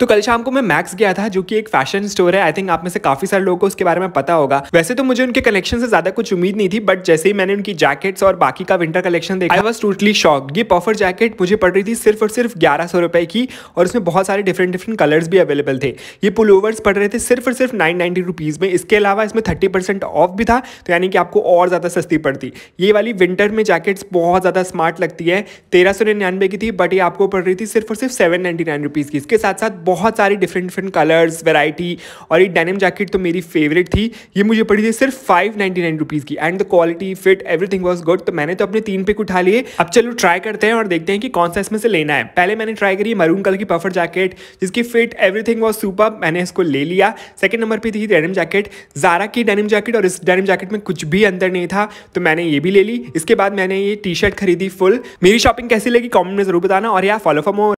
तो कल शाम को मैं मैक्स गया था जो कि एक फैशन स्टोर है आई थिंक आप में से काफी सारे लोगों को उसके बारे में पता होगा वैसे तो मुझे उनके कलेक्शन से ज्यादा कुछ उम्मीद नहीं थी बट जैसे ही मैंने उनकी जैकेट्स और बाकी का विंटर कलेक्शन देखा आई वॉज टोटली शॉक ये पॉफर जैकेट मुझे पड़ रही थी सिर्फ और सिर्फ ग्यारह सौ रुपए की और उसमें बहुत सारे डिफरेंट डिफरेंट कलर्स भी अवेलेबल थे ये पुल ओवर्स पड़ रहे थे सिर्फ और सिर्फ नाइन नाइनटी रुपीज़ में इसके अलावा इसमें थर्टी परसेंट ऑफ भी था तो यानी कि आपको और ज़्यादा सस्ती पड़ती ये वाली विंटर में जैकेट्स बहुत ज़्यादा स्मार्ट लगती है तेरह सौ निन्यानवे की थी बट ये आपको पड़ रही थी सिर्फ और सिर्फ सेवन नाइन्टी नाइन रुपीज़ की इसके साथ साथ बहुत सारी डिफरेंट डिफरेंट कलर्स वेराइटी और ये डेनिम जैकेट तो मेरी फेवरेट थी ये मुझे पड़ी थी सिर्फ फाइव नाइन्टी नाइन रुपीज़ की and the quality fit everything was good तो मैंने तो अपने तीन पिक उठा लिए अब चलो ट्राई करते हैं और देखते हैं कि कौन सा इसमें से लेना है पहले मैंने ट्राई करी मरून कलर की पफर जैकेट जिसकी फिट एवरीथिंग वॉज सुपर मैंने इसको ले लिया सेकेंड नंबर पर थी डेनिम जैकेट जारा की डेनिम जैकेट और इस डेनिम जैकेट में कुछ भी अंतर नहीं था तो मैंने ये भी ले ली इसके बाद मैंने ये टी शर्ट खरीदी फुल मेरी शॉपिंग कैसी लगी कॉमेंट में जरूर बताना और या फॉलो फॉर मोर